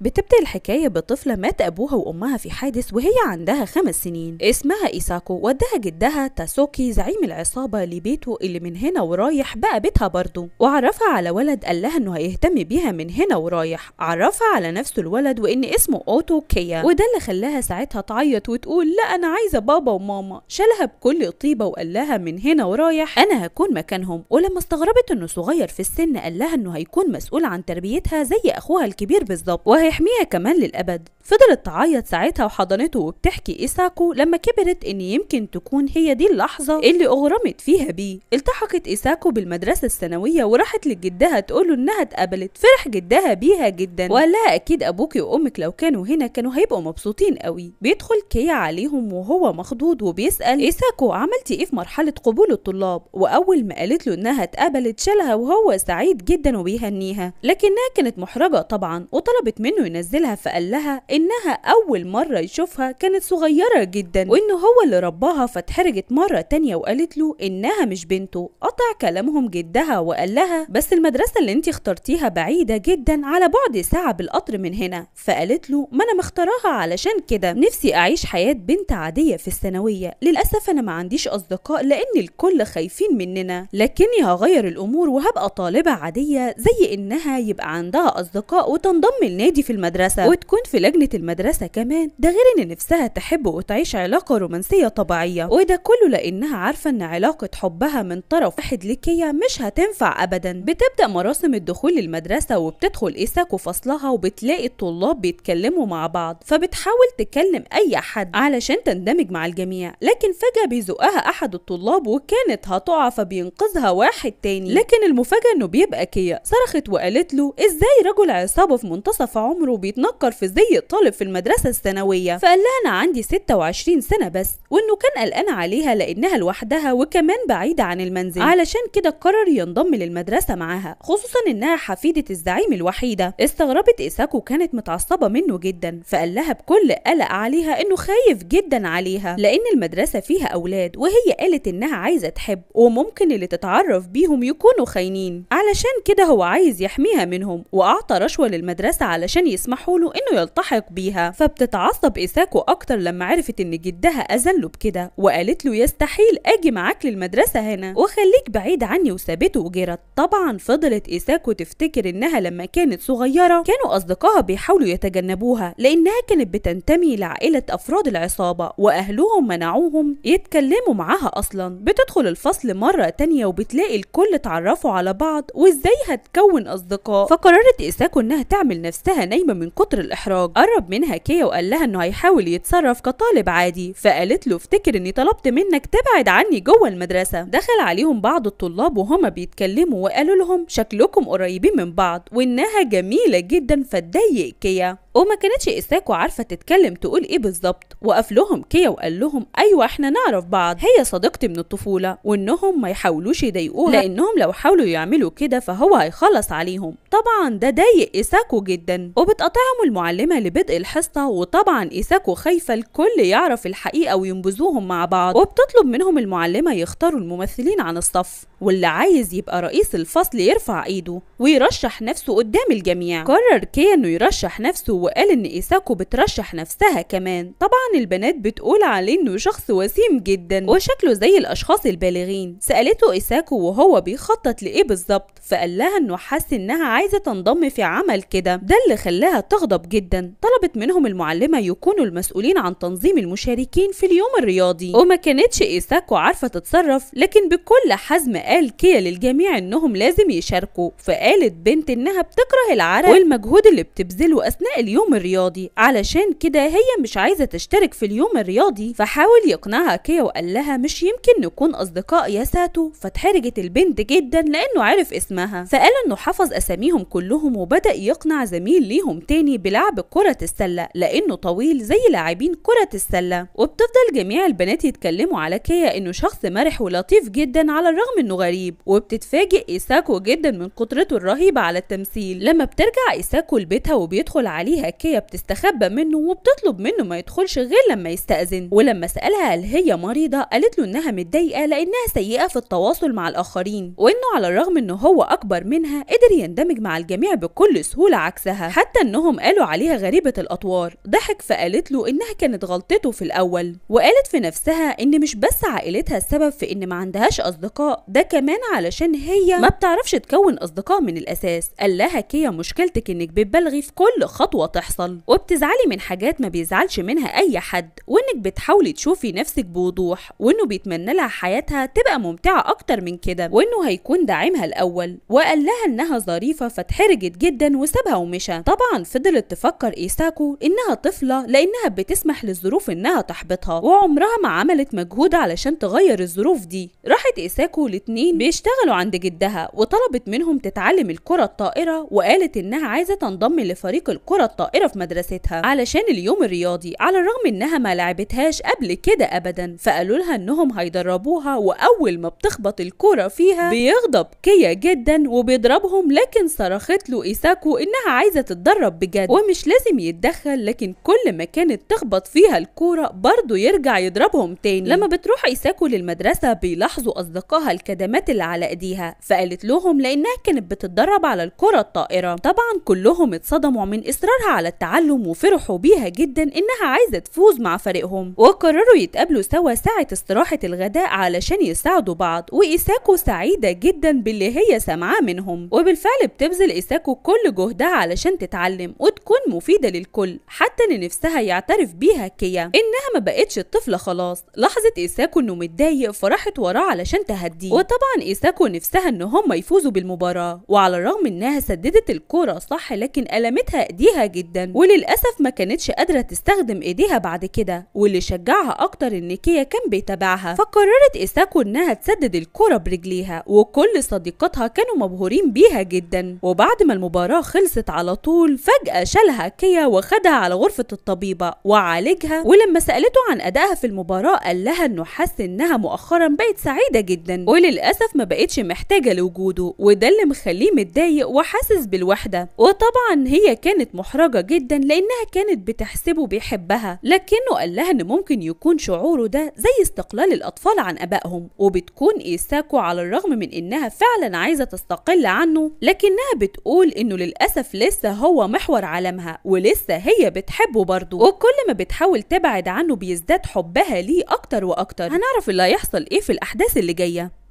بتبدأ الحكاية بطفلة مات أبوها وأمها في حادث وهي عندها خمس سنين اسمها إيساكو ودها جدها تاسوكي زعيم العصابة لبيته اللي من هنا ورايح بقى بيتها برضه وعرفها على ولد قال لها إنه هيهتم بيها من هنا ورايح عرفها على نفسه الولد وإن اسمه أوتو كيا وده اللي خلاها ساعتها تعيط وتقول لا أنا عايزة بابا وماما شالها بكل طيبة وقال لها من هنا ورايح أنا هكون مكانهم ولما استغربت إنه صغير في السن قال لها إنه هيكون مسؤول عن تربيتها زي أخوها الكبير بالظبط هيحميها كمان للأبد فضلت تعيط ساعتها وحضنته وبتحكي إيساكو لما كبرت إن يمكن تكون هي دي اللحظة اللي أغرمت فيها بيه التحقت إيساكو بالمدرسة الثانوية وراحت لجدها تقوله إنها اتقبلت فرح جدها بيها جدا وقال لها أكيد أبوك وأمك لو كانوا هنا كانوا هيبقوا مبسوطين قوي بيدخل كيا عليهم وهو مخضوض وبيسأل إيساكو عملتي إيه في مرحلة قبول الطلاب وأول ما قالت له إنها اتقبلت شالها وهو سعيد جدا وبيهنيها لكنها كانت محرجة طبعا وطلبت منه انه ينزلها فقال لها انها اول مرة يشوفها كانت صغيرة جدا وانه هو اللي رباها فاتحرجت مرة تانية وقالت له انها مش بنته قطع كلامهم جدها وقال لها بس المدرسة اللي انت اخترتيها بعيدة جدا على بعد ساعة بالقطر من هنا فقالت له ما انا مختارها علشان كده نفسي اعيش حياة بنت عادية في الثانوية للأسف انا ما عنديش اصدقاء لان الكل خايفين مننا لكني هغير الامور وهبقى طالبة عادية زي انها يبقى عندها اصدقاء وتنضم لنادي في المدرسة وتكون في لجنة المدرسة كمان ده غير إن نفسها تحب وتعيش علاقة رومانسية طبيعية وده كله لأنها عارفة إن علاقة حبها من طرف واحد ليكيا مش هتنفع أبدا بتبدأ مراسم الدخول للمدرسة وبتدخل إيساك وفصلها وبتلاقي الطلاب بيتكلموا مع بعض فبتحاول تكلم أي حد علشان تندمج مع الجميع لكن فجأة بيزقها أحد الطلاب وكانت هتقع فبينقذها واحد تاني لكن المفاجأة إنه بيبقى كيا صرخت وقالت له إزاي رجل عصابة في منتصف عمره عمره بيتنكر في زي الطالب في المدرسة الثانوية فقال لها أنا عندي 26 سنة بس وإنه كان قلقان عليها لأنها لوحدها وكمان بعيدة عن المنزل علشان كده قرر ينضم للمدرسة معاها خصوصا إنها حفيدة الزعيم الوحيدة استغربت إيساكو كانت متعصبة منه جدا فقال لها بكل قلق عليها إنه خايف جدا عليها لأن المدرسة فيها أولاد وهي قالت إنها عايزة تحب وممكن اللي تتعرف بيهم يكونوا خاينين علشان كده هو عايز يحميها منهم وأعطى رشوة للمدرسة علشان يسمحوا له انه يلتحق بيها فبتتعصب ايساكو اكتر لما عرفت ان جدها اذله بكده وقالت له يستحيل اجي معاك للمدرسه هنا وخليك بعيد عني وسابته وجرت طبعا فضلت ايساكو تفتكر انها لما كانت صغيره كانوا اصدقائها بيحاولوا يتجنبوها لانها كانت بتنتمي لعائله افراد العصابه واهلهم منعوهم يتكلموا معاها اصلا بتدخل الفصل مره تانية وبتلاقي الكل اتعرفوا على بعض وازاي هتكون اصدقاء فقررت ايساكو انها تعمل نفسها نايمه من كتر الاحراج قرب منها كيا وقال لها انه هيحاول يتصرف كطالب عادي فقالت له افتكر اني طلبت منك تبعد عني جوه المدرسه دخل عليهم بعض الطلاب وهما بيتكلموا وقالوا لهم شكلكم قريبين من بعض وانها جميله جدا فتضايق كيا وما كانتش إساكو عارفة تتكلم تقول إيه بالظبط وقف لهم كيا وقال لهم أيوة إحنا نعرف بعض هي صديقتي من الطفولة وإنهم ما يحاولوش يضايقوها لأنهم لو حاولوا يعملوا كده فهو هيخلص عليهم طبعا ده ضايق إساكو جدا وبتقاطعهم المعلمة لبدء الحصة وطبعا إساكو خايفة الكل يعرف الحقيقة وينبذوهم مع بعض وبتطلب منهم المعلمة يختاروا الممثلين عن الصف واللي عايز يبقى رئيس الفصل يرفع ايده ويرشح نفسه قدام الجميع قرر كيا انه يرشح نفسه وقال إن إيساكو بترشح نفسها كمان طبعا البنات بتقول عليه إنه شخص وسيم جدا وشكله زي الأشخاص البالغين سألته إيساكو وهو بيخطط لإيه بالظبط فقال لها إنه حس إنها عايزة تنضم في عمل كده ده اللي خلاها تغضب جدا طلبت منهم المعلمة يكونوا المسؤولين عن تنظيم المشاركين في اليوم الرياضي وما كانتش إيساكو عارفة تتصرف لكن بكل حزم قال كيا للجميع إنهم لازم يشاركوا فقالت بنت إنها بتكره العرق والمجهود اللي بتبذله أثناء اليوم الرياضي علشان كده هي مش عايزة تشترك في اليوم الرياضي فحاول يقنعها كيا وقال لها مش يمكن نكون أصدقاء يا ساتو فاتحرجت البنت جدا لأنه عرف اسمها فقال إنه حفظ أساميهم كلهم وبدأ يقنع زميل ليهم تاني بلعب كرة السلة لأنه طويل زي لاعبين كرة السلة وبتفضل جميع البنات يتكلموا على كيا إنه شخص مرح ولطيف جدا على الرغم إنه غريب وبتتفاجئ إيساكو جدا من قدرته الرهيبة على التمثيل لما بترجع إيساكو لبيتها وبيدخل عليها فيها كيا بتستخبى منه وبتطلب منه ما يدخلش غير لما يستأذن ولما سألها هل هي مريضة قالت له إنها متضايقة لأنها سيئة في التواصل مع الآخرين وإنه على الرغم إن هو أكبر منها قدر يندمج مع الجميع بكل سهولة عكسها حتى إنهم قالوا عليها غريبة الأطوار ضحك فقالت له إنها كانت غلطته في الأول وقالت في نفسها إن مش بس عائلتها السبب في إن ما عندهاش أصدقاء ده كمان علشان هي ما بتعرفش تكون أصدقاء من الأساس قال لها كيا مشكلتك إنك بتبالغي في كل خطوة تحصل وبتزعلي من حاجات ما بيزعلش منها اي حد وانك بتحاولي تشوفي نفسك بوضوح وانه بيتمنى لها حياتها تبقى ممتعه اكتر من كده وانه هيكون داعمها الاول وقال لها انها ظريفه فاتحرجت جدا وسابها ومشى طبعا فضلت تفكر ايساكو انها طفله لانها بتسمح للظروف انها تحبطها وعمرها ما عملت مجهود علشان تغير الظروف دي راحت ايساكو الاثنين بيشتغلوا عند جدها وطلبت منهم تتعلم الكره الطائره وقالت انها عايزه تنضم لفريق الكره الطائرة في مدرستها علشان اليوم الرياضي على الرغم انها ما لعبتهاش قبل كده ابدا فقالوا لها انهم هيدربوها واول ما بتخبط الكرة فيها بيغضب كيا جدا وبيضربهم لكن صرخت له ايساكو انها عايزة تتدرب بجد ومش لازم يتدخل لكن كل ما كانت تخبط فيها الكورة برضه يرجع يضربهم تاني لما بتروح ايساكو للمدرسة بيلاحظوا اصدقائها الكدمات اللي على ايديها فقالت لهم لانها كانت بتتدرب على الكرة الطائرة طبعا كلهم اتصدموا من اصرارها على التعلم وفرحوا بيها جدا إنها عايزة تفوز مع فريقهم وقرروا يتقابلوا سوا ساعة استراحة الغداء علشان يساعدوا بعض وإيساكو سعيدة جدا باللي هي سامعاه منهم وبالفعل بتبذل إيساكو كل جهدها علشان تتعلم وتكون مفيدة للكل حتى إن نفسها يعترف بيها كيا إنها ما بقتش الطفلة خلاص لاحظت إيساكو إنه متضايق فراحت وراه علشان تهديه وطبعا إيساكو نفسها إن هم يفوزوا بالمباراة وعلى الرغم إنها سددت الكورة صح لكن ألمتها إيديها جدا وللأسف ما كانتش قادرة تستخدم ايديها بعد كده واللي شجعها اكتر ان كيا كان بيتابعها فقررت إساكو انها تسدد الكرة برجليها وكل صديقاتها كانوا مبهورين بيها جدا وبعد ما المباراة خلصت على طول فجأة شالها كيا وخدها على غرفة الطبيبة وعالجها ولما سألته عن أدائها في المباراة قال لها انه حس انها مؤخرا بقت سعيدة جدا وللأسف ما بقتش محتاجة لوجوده وده اللي مخليه متضايق وحاسس بالوحدة وطبعا هي كانت محرجة محرجة جدا لأنها كانت بتحسبه بيحبها لكنه قال لها إن ممكن يكون شعوره ده زي استقلال الأطفال عن أبائهم وبتكون إيساكو على الرغم من إنها فعلا عايزة تستقل عنه لكنها بتقول إنه للأسف لسه هو محور عالمها ولسه هي بتحبه برضه وكل ما بتحاول تبعد عنه بيزداد حبها ليه أكتر وأكتر هنعرف اللي هيحصل إيه في الأحداث اللي جاية